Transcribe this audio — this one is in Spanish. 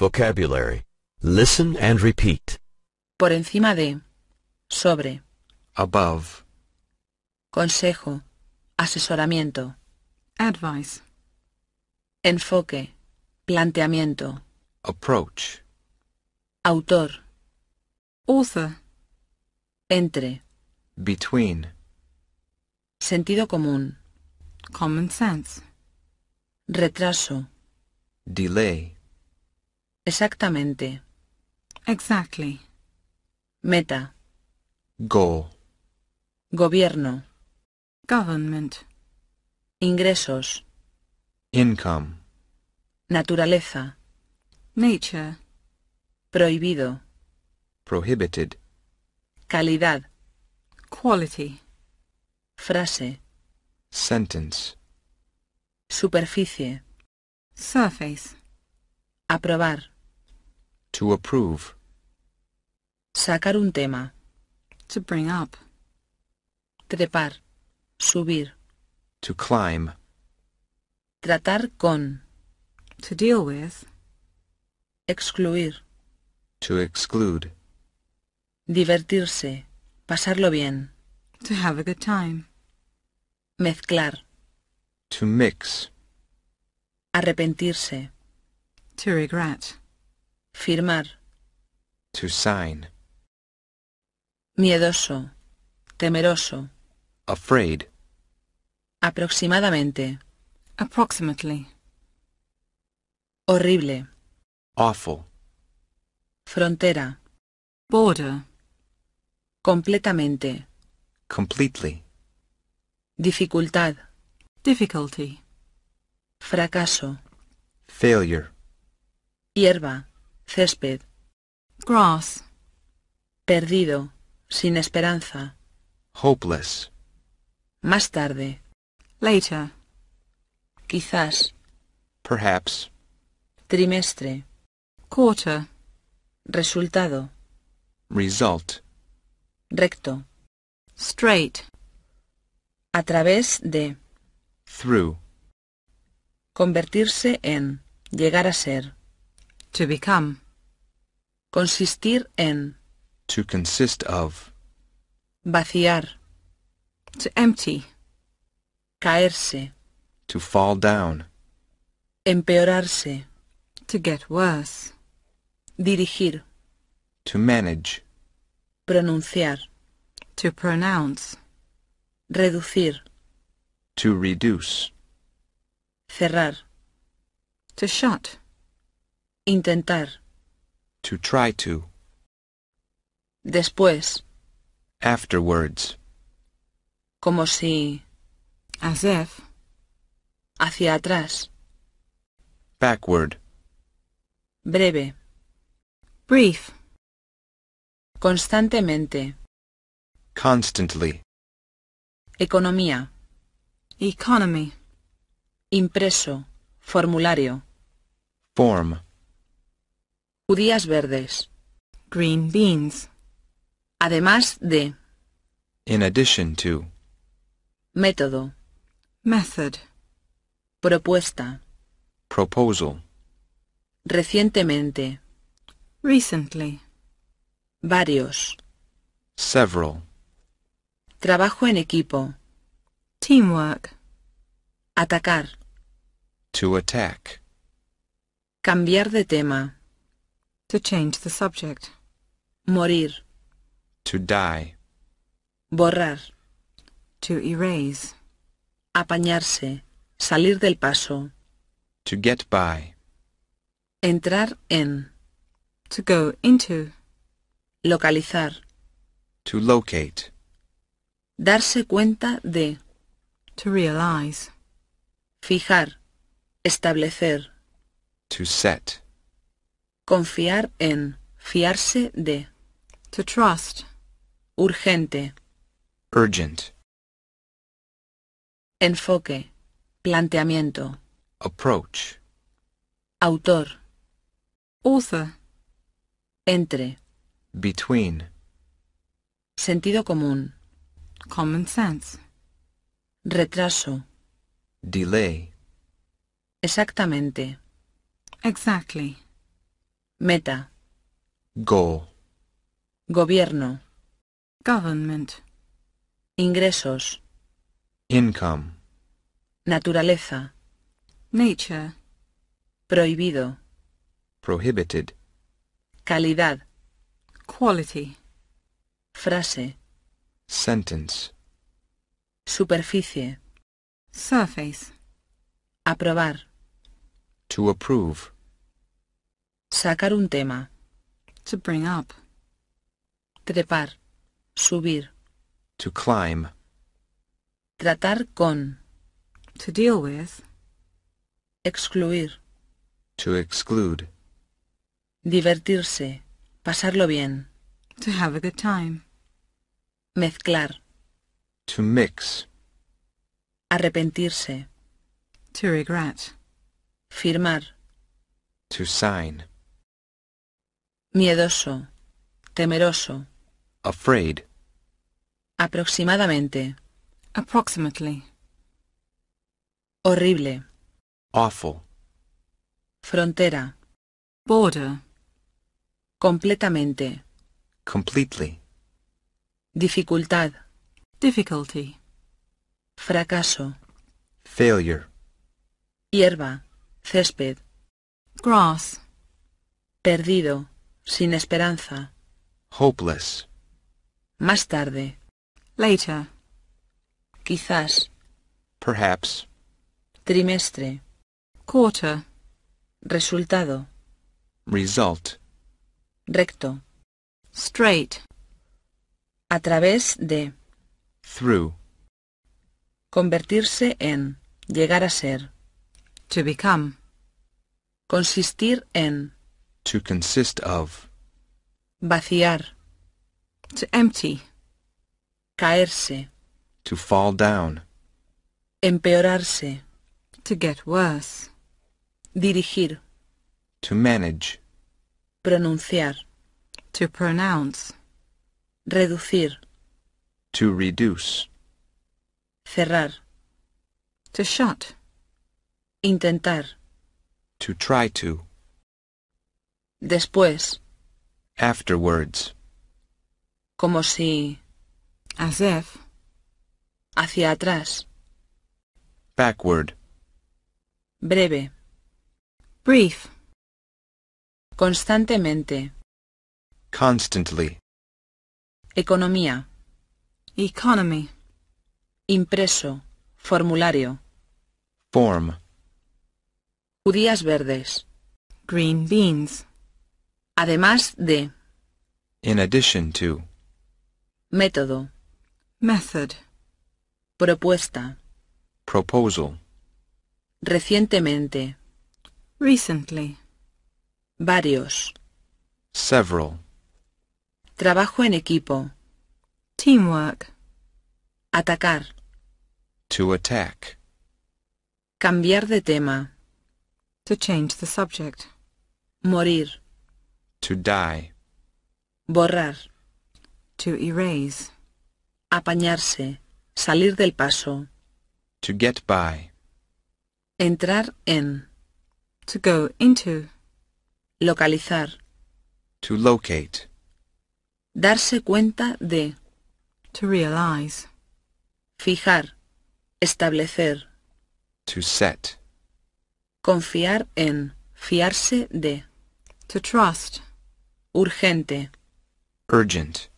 Vocabulary. Listen and repeat. Por encima de. Sobre. Above. Consejo. Asesoramiento. Advice. Enfoque. Planteamiento. Approach. Autor. Author. Entre. Between. Sentido común. Common sense. Retraso. Delay. Exactamente. Exactly. Meta. Goal. Gobierno. Government. Ingresos. Income. Naturaleza. Nature. Prohibido. Prohibited. Calidad. Quality. Frase. Sentence. Superficie. Surface. Aprobar. To approve. Sacar un tema. To bring up. Trepar. Subir. To climb. Tratar con. To deal with. Excluir. To exclude. Divertirse. Pasarlo bien. To have a good time. Mezclar. To mix. Arrepentirse. To regret. Firmar. To sign. Miedoso. Temeroso. Afraid. Aproximadamente. Approximately. Horrible. Awful. Frontera. Border. Completamente. Completely. Dificultad. Difficulty. Fracaso. Failure. Hierba césped. Grass. Perdido, sin esperanza. Hopeless. Más tarde. Later. Quizás. Perhaps. Trimestre. Quarter. Resultado. Result. Recto. Straight. A través de. Through. Convertirse en. Llegar a ser. To become. Consistir en. To consist of. Vaciar. To empty. Caerse. To fall down. Empeorarse. To get worse. Dirigir. To manage. Pronunciar. To pronounce. Reducir. To reduce. Cerrar. To shut. Intentar. To try to. Después. Afterwards. Como si. As if. Hacia atrás. Backward. Breve. Brief. Constantemente. Constantly. Economía. Economy. Impreso. Formulario. Form. Judías verdes. Green beans. Además de. In addition to. Método. Method. Propuesta. Proposal. Recientemente. Recently. Varios. Several. Trabajo en equipo. Teamwork. Atacar. To attack. Cambiar de tema. To change the subject. Morir. To die. Borrar. To erase. Apañarse. Salir del paso. To get by. Entrar en. To go into. Localizar. To locate. Darse cuenta de. To realize. Fijar. Establecer. To set. Confiar en, fiarse de. To trust. Urgente. Urgent. Enfoque. Planteamiento. Approach. Autor. Author. Entre. Between. Sentido común. Common sense. Retraso. Delay. Exactamente. Exactly. Meta. Go. Gobierno. Government. Ingresos. Income. Naturaleza. Nature. Prohibido. Prohibited. Calidad. Quality. Frase. Sentence. Superficie. Surface. Aprobar. To approve. Sacar un tema. To bring up. Trepar. Subir. To climb. Tratar con. To deal with. Excluir. To exclude. Divertirse. Pasarlo bien. To have a good time. Mezclar. To mix. Arrepentirse. To regret. Firmar. To sign. Miedoso. Temeroso. Afraid. Aproximadamente. Approximately. Horrible. Awful. Frontera. Border. Completamente. Completely. Dificultad. Difficulty. Fracaso. Failure. Hierba. Césped. Grass. Perdido. Sin esperanza. Hopeless. Más tarde. Later. Quizás. Perhaps. Trimestre. Quarter. Resultado. Result. Recto. Straight. A través de. Through. Convertirse en. Llegar a ser. To become. Consistir en. to consist of. Vaciar, to empty. Caerse, to fall down. Empeorarse, to get worse. Dirigir, to manage. Pronunciar, to pronounce. Reducir, to reduce. Cerrar, to shut. Intentar, to try to. Después. Afterwards. Como si. As if. Hacia atrás. Backward. Breve. Brief. Constantemente. Constantly. Economía. Economy. Impreso. Formulario. Form. Judías verdes. Green beans. Además de. In addition to. Método. Method. Propuesta. Proposal. Recientemente. Recently. Varios. Several. Trabajo en equipo. Teamwork. Atacar. To attack. Cambiar de tema. To change the subject. Morir. To die. Borrar. To erase. Apañarse. Salir del paso. To get by. Entrar en. To go into. Localizar. To locate. Darse cuenta de. To realize. Fijar. Establecer. To set. Confiar en. Fiarse de. To trust. Urgente. Urgent.